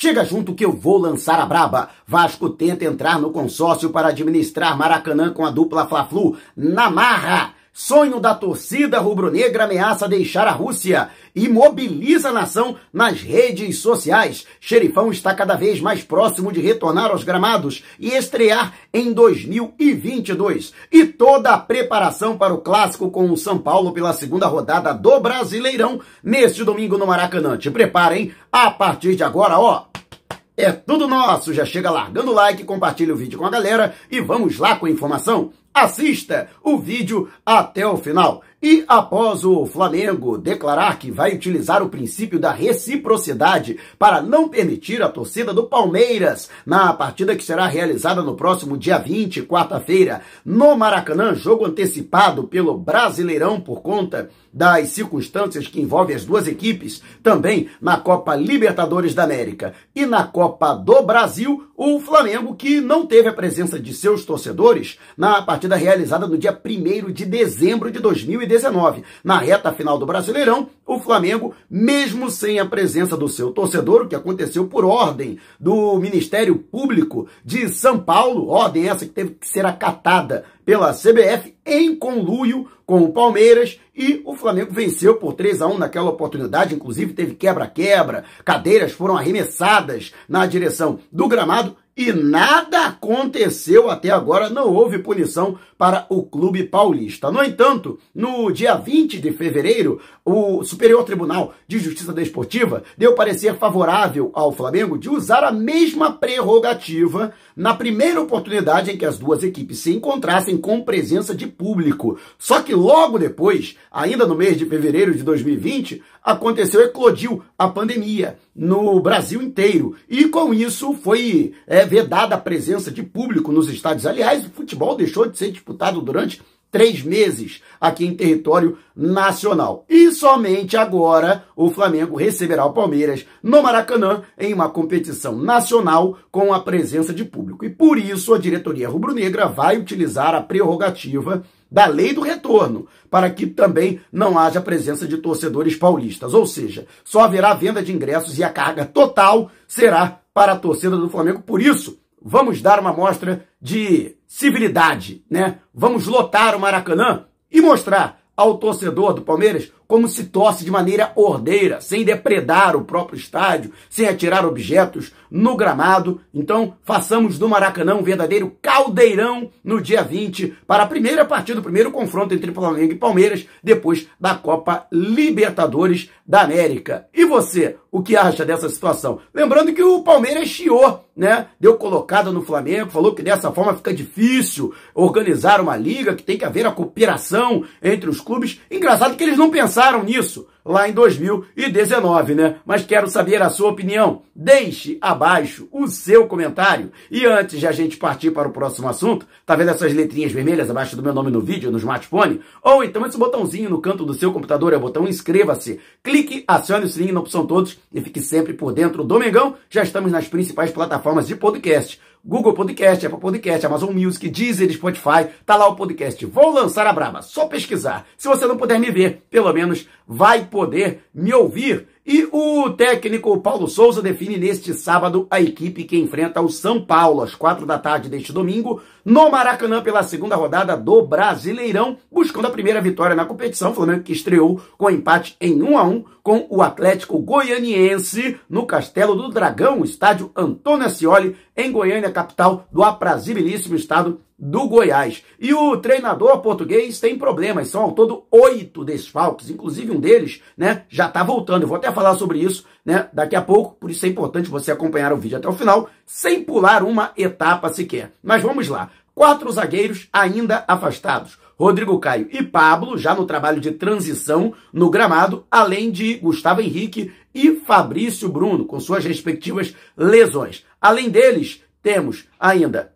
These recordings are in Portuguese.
Chega junto que eu vou lançar a braba. Vasco tenta entrar no consórcio para administrar Maracanã com a dupla Fla-Flu. Namarra! Sonho da torcida rubro-negra ameaça deixar a Rússia e mobiliza a nação nas redes sociais. Xerifão está cada vez mais próximo de retornar aos gramados e estrear em 2022. E toda a preparação para o clássico com o São Paulo pela segunda rodada do Brasileirão neste domingo no Maracanã. Te prepara, hein? A partir de agora, ó, é tudo nosso! Já chega largando o like, compartilha o vídeo com a galera e vamos lá com a informação. Assista o vídeo até o final. E após o Flamengo declarar que vai utilizar o princípio da reciprocidade para não permitir a torcida do Palmeiras na partida que será realizada no próximo dia 20, quarta-feira, no Maracanã, jogo antecipado pelo Brasileirão por conta das circunstâncias que envolvem as duas equipes, também na Copa Libertadores da América e na Copa do Brasil, o Flamengo que não teve a presença de seus torcedores na partida realizada no dia 1 de dezembro de 2019 2019. Na reta final do Brasileirão, o Flamengo, mesmo sem a presença do seu torcedor, o que aconteceu por ordem do Ministério Público de São Paulo, ordem essa que teve que ser acatada pela CBF, em conluio com o Palmeiras, e o Flamengo venceu por 3 a 1 naquela oportunidade, inclusive teve quebra-quebra, cadeiras foram arremessadas na direção do gramado e nada aconteceu até agora, não houve punição para o clube paulista. No entanto, no dia 20 de fevereiro, o Superior Tribunal de Justiça Desportiva deu parecer favorável ao Flamengo de usar a mesma prerrogativa na primeira oportunidade em que as duas equipes se encontrassem com presença de público. Só que logo depois, ainda no mês de fevereiro de 2020, aconteceu, eclodiu a pandemia no Brasil inteiro. E com isso foi é, vedada a presença de público nos estádios. Aliás, o futebol deixou de ser disputado durante três meses aqui em território nacional. E somente agora o Flamengo receberá o Palmeiras no Maracanã em uma competição nacional com a presença de público. E por isso a diretoria rubro-negra vai utilizar a prerrogativa da lei do retorno, para que também não haja presença de torcedores paulistas. Ou seja, só haverá venda de ingressos e a carga total será para a torcida do Flamengo. Por isso, vamos dar uma mostra de civilidade, né? Vamos lotar o Maracanã e mostrar ao torcedor do Palmeiras como se torce de maneira ordeira, sem depredar o próprio estádio, sem atirar objetos no gramado. Então, façamos do Maracanã um verdadeiro caldeirão no dia 20 para a primeira partida, o primeiro confronto entre Flamengo e Palmeiras, depois da Copa Libertadores da América. E você, o que acha dessa situação? Lembrando que o Palmeiras chiou, né? Deu colocada no Flamengo, falou que dessa forma fica difícil organizar uma liga, que tem que haver a cooperação entre os clubes. Engraçado que eles não pensaram pensaram nisso lá em 2019, né? Mas quero saber a sua opinião. Deixe abaixo o seu comentário. E antes de a gente partir para o próximo assunto, tá vendo essas letrinhas vermelhas abaixo do meu nome no vídeo, no smartphone? Ou então esse botãozinho no canto do seu computador é o botão inscreva-se. Clique, acione o sininho na opção todos e fique sempre por dentro Domingão, Já estamos nas principais plataformas de podcast. Google Podcast, Apple Podcast, Amazon Music, Deezer, Spotify, tá lá o podcast. Vou lançar a braba, só pesquisar. Se você não puder me ver, pelo menos vai poder me ouvir. E o técnico Paulo Souza define neste sábado a equipe que enfrenta o São Paulo às quatro da tarde deste domingo no Maracanã pela segunda rodada do Brasileirão, buscando a primeira vitória na competição. Flamengo que estreou com empate em 1 um a 1 um com o Atlético Goianiense no Castelo do Dragão, estádio Antônio Ascioli, em Goiânia, capital do aprazibilíssimo estado do Goiás. E o treinador português tem problemas, são ao todo oito desfalques, inclusive um deles né, já está voltando. Eu vou até falar sobre isso né, daqui a pouco, por isso é importante você acompanhar o vídeo até o final, sem pular uma etapa sequer. Mas vamos lá, quatro zagueiros ainda afastados. Rodrigo Caio e Pablo, já no trabalho de transição no gramado, além de Gustavo Henrique e Fabrício Bruno, com suas respectivas lesões. Além deles, temos ainda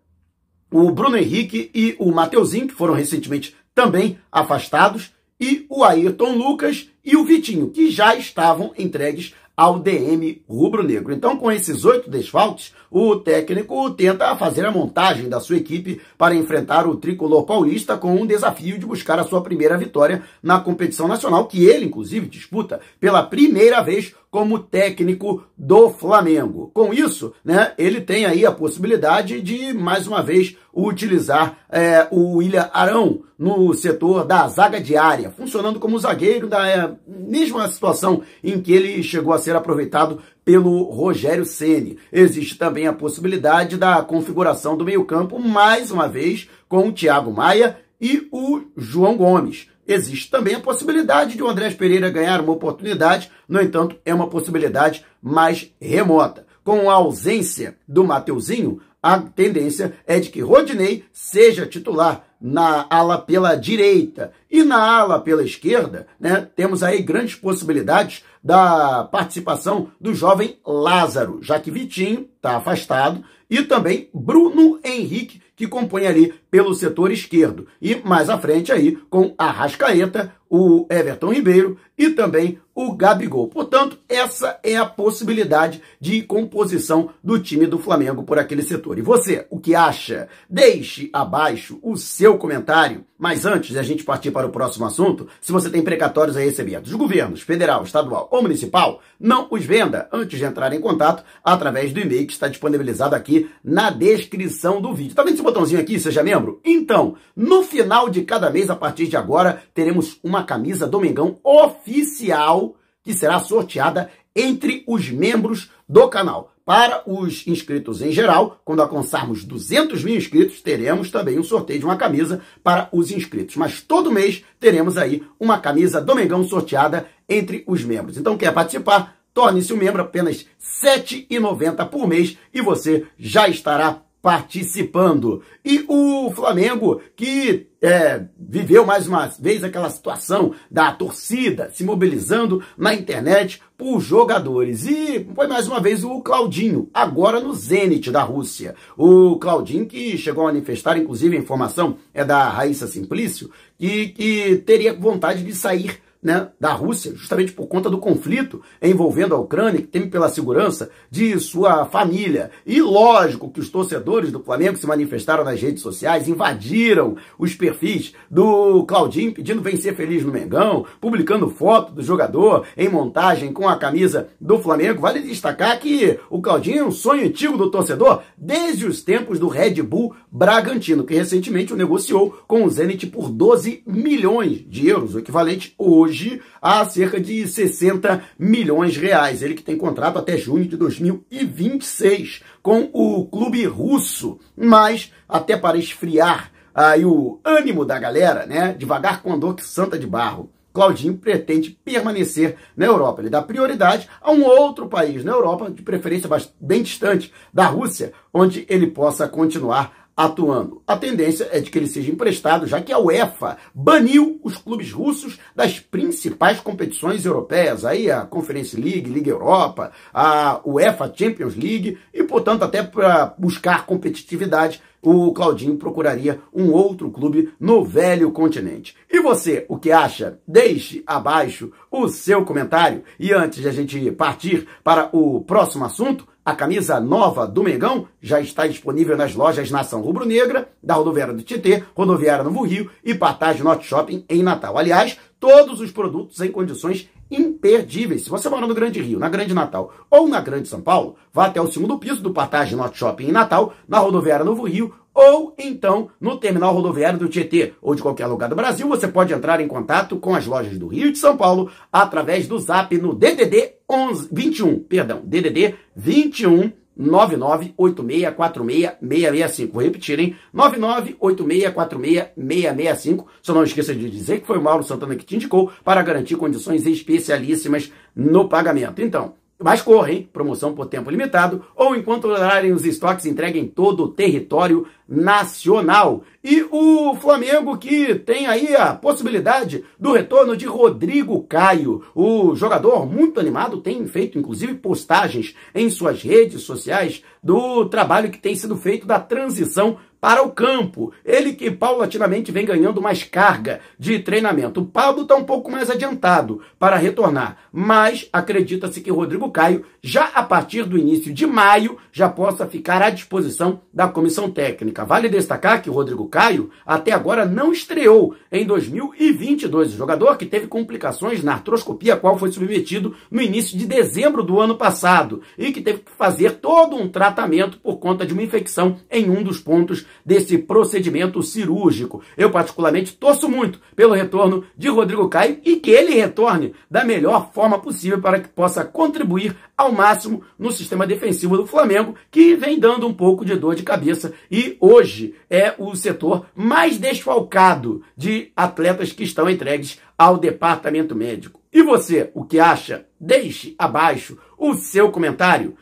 o Bruno Henrique e o Mateuzinho, que foram recentemente também afastados, e o Ayrton Lucas e o Vitinho, que já estavam entregues ao DM rubro-negro. Então, com esses oito desfalques, o técnico tenta fazer a montagem da sua equipe para enfrentar o tricolor paulista com um desafio de buscar a sua primeira vitória na competição nacional, que ele, inclusive, disputa pela primeira vez como técnico do Flamengo. Com isso, né, ele tem aí a possibilidade de, mais uma vez, utilizar é, o William Arão no setor da zaga diária, funcionando como zagueiro da é, mesma situação em que ele chegou a ser aproveitado pelo Rogério Ceni. Existe também a possibilidade da configuração do meio-campo mais uma vez com o Thiago Maia e o João Gomes. Existe também a possibilidade de o Andrés Pereira ganhar uma oportunidade, no entanto, é uma possibilidade mais remota. Com a ausência do Mateuzinho, a tendência é de que Rodinei seja titular na ala pela direita e na ala pela esquerda, né, temos aí grandes possibilidades da participação do jovem Lázaro, já que Vitinho está afastado, e também Bruno Henrique, que compõe ali pelo setor esquerdo. E mais à frente aí com a Rascaeta, o Everton Ribeiro e também o Gabigol. Portanto, essa é a possibilidade de composição do time do Flamengo por aquele setor. E você, o que acha? Deixe abaixo o seu comentário. Mas antes de a gente partir para o próximo assunto, se você tem precatórios a receber dos governos federal, estadual ou municipal, não os venda antes de entrar em contato através do e-mail que está disponibilizado aqui na descrição do vídeo. Tá vendo esse botãozinho aqui? Seja mesmo. Então, no final de cada mês, a partir de agora, teremos uma camisa domingão oficial que será sorteada entre os membros do canal. Para os inscritos em geral, quando alcançarmos 200 mil inscritos, teremos também um sorteio de uma camisa para os inscritos. Mas todo mês teremos aí uma camisa domingão sorteada entre os membros. Então, quer participar? Torne-se um membro apenas R$ 7,90 por mês e você já estará participando. E o Flamengo, que é, viveu mais uma vez aquela situação da torcida se mobilizando na internet por jogadores. E foi mais uma vez o Claudinho, agora no Zenit da Rússia. O Claudinho que chegou a manifestar, inclusive a informação é da Raíssa Simplício, que, que teria vontade de sair né, da Rússia, justamente por conta do conflito envolvendo a Ucrânia, que teme pela segurança de sua família. E lógico que os torcedores do Flamengo se manifestaram nas redes sociais, invadiram os perfis do Claudinho pedindo vencer feliz no Mengão, publicando foto do jogador em montagem com a camisa do Flamengo. Vale destacar que o Claudinho é um sonho antigo do torcedor desde os tempos do Red Bull Bragantino, que recentemente o negociou com o Zenit por 12 milhões de euros, o equivalente hoje hoje a cerca de 60 milhões de reais. Ele que tem contrato até junho de 2026 com o clube russo, mas até para esfriar aí o ânimo da galera, né? Devagar com a dor que santa de barro. Claudinho pretende permanecer na Europa. Ele dá prioridade a um outro país na Europa, de preferência bem distante da Rússia, onde ele possa continuar atuando. A tendência é de que ele seja emprestado, já que a UEFA baniu os clubes russos das principais competições europeias, aí a Conference League, Liga Europa, a UEFA Champions League, e portanto até para buscar competitividade, o Claudinho procuraria um outro clube no velho continente. E você, o que acha? Deixe abaixo o seu comentário. E antes de a gente partir para o próximo assunto, a camisa nova do Mengão já está disponível nas lojas Nação Rubro Negra, da Rodoviária do Tietê, Rodoviária Novo Rio e Partage Norte Shopping em Natal. Aliás, todos os produtos em condições imperdíveis. Se você mora no Grande Rio, na Grande Natal ou na Grande São Paulo, vá até o segundo piso do Partage Norte Shopping em Natal, na Rodoviária Novo Rio ou então no terminal rodoviário do Tietê ou de qualquer lugar do Brasil, você pode entrar em contato com as lojas do Rio e de São Paulo através do Zap no DDD 11 21, perdão, DDD 21 998646665. Vou repetir, hein? 998646665. Só não esqueça de dizer que foi o Mauro Santana que te indicou para garantir condições especialíssimas no pagamento. Então, mas correm hein? promoção por tempo limitado, ou enquanto durarem os estoques, entreguem todo o território nacional. E o Flamengo que tem aí a possibilidade do retorno de Rodrigo Caio. O jogador muito animado tem feito inclusive postagens em suas redes sociais do trabalho que tem sido feito da transição para o campo. Ele que paulatinamente vem ganhando mais carga de treinamento. O Pablo está um pouco mais adiantado para retornar, mas acredita-se que Rodrigo Caio, já a partir do início de maio, já possa ficar à disposição da comissão técnica. Vale destacar que Rodrigo Caio até agora não estreou em 2022. O jogador que teve complicações na artroscopia, a qual foi submetido no início de dezembro do ano passado e que teve que fazer todo um tratamento por conta de uma infecção em um dos pontos desse procedimento cirúrgico. Eu, particularmente, torço muito pelo retorno de Rodrigo Caio e que ele retorne da melhor forma possível para que possa contribuir ao máximo no sistema defensivo do Flamengo, que vem dando um pouco de dor de cabeça e hoje é o setor mais desfalcado de atletas que estão entregues ao departamento médico. E você, o que acha? Deixe abaixo o seu comentário.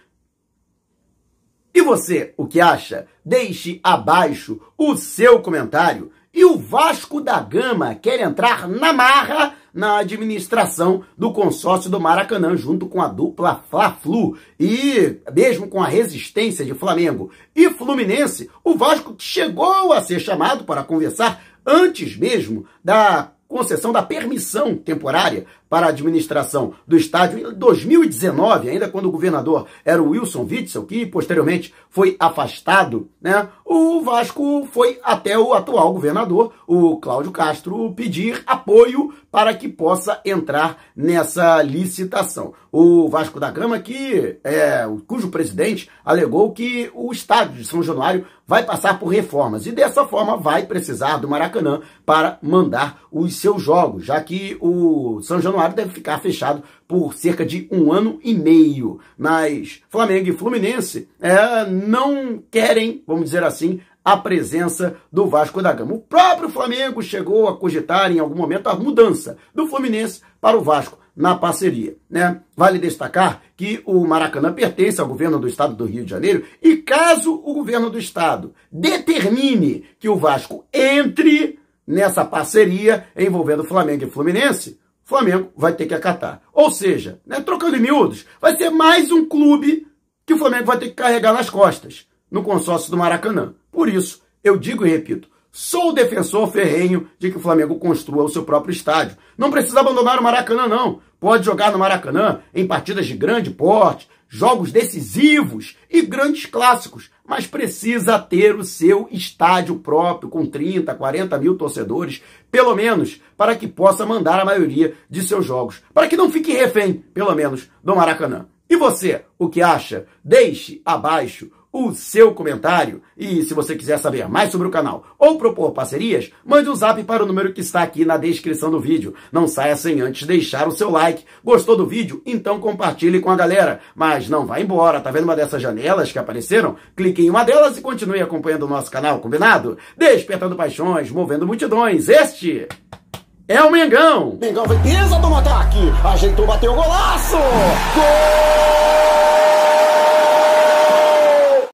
E você, o que acha? Deixe abaixo o seu comentário. E o Vasco da Gama quer entrar na marra na administração do consórcio do Maracanã, junto com a dupla Fla-Flu. E mesmo com a resistência de Flamengo e Fluminense, o Vasco chegou a ser chamado para conversar antes mesmo da concessão da permissão temporária para a administração do estádio em 2019, ainda quando o governador era o Wilson Witzel, que posteriormente foi afastado, né? O Vasco foi até o atual governador, o Cláudio Castro, pedir apoio para que possa entrar nessa licitação. O Vasco da Gama, que é, cujo presidente alegou que o estádio de São Januário vai passar por reformas e dessa forma vai precisar do Maracanã para mandar os seus jogos, já que o São Januário Januário deve ficar fechado por cerca de um ano e meio. Mas Flamengo e Fluminense é, não querem, vamos dizer assim, a presença do Vasco da Gama. O próprio Flamengo chegou a cogitar em algum momento a mudança do Fluminense para o Vasco na parceria. Né? Vale destacar que o Maracanã pertence ao governo do estado do Rio de Janeiro e caso o governo do estado determine que o Vasco entre nessa parceria envolvendo Flamengo e Fluminense, Flamengo vai ter que acatar. Ou seja, né, trocando em miúdos, vai ser mais um clube que o Flamengo vai ter que carregar nas costas no consórcio do Maracanã. Por isso, eu digo e repito, Sou defensor ferrenho de que o Flamengo construa o seu próprio estádio. Não precisa abandonar o Maracanã, não. Pode jogar no Maracanã em partidas de grande porte, jogos decisivos e grandes clássicos, mas precisa ter o seu estádio próprio, com 30, 40 mil torcedores, pelo menos, para que possa mandar a maioria de seus jogos. Para que não fique refém, pelo menos, do Maracanã. E você, o que acha? Deixe abaixo o seu comentário. E se você quiser saber mais sobre o canal ou propor parcerias, mande um zap para o número que está aqui na descrição do vídeo. Não saia sem antes deixar o seu like. Gostou do vídeo? Então compartilhe com a galera. Mas não vá embora, tá vendo uma dessas janelas que apareceram? Clique em uma delas e continue acompanhando o nosso canal, combinado? Despertando paixões, movendo multidões. Este é o Mengão! Mengão vem pesa do ataque, ajeitou, bateu golaço! Gol!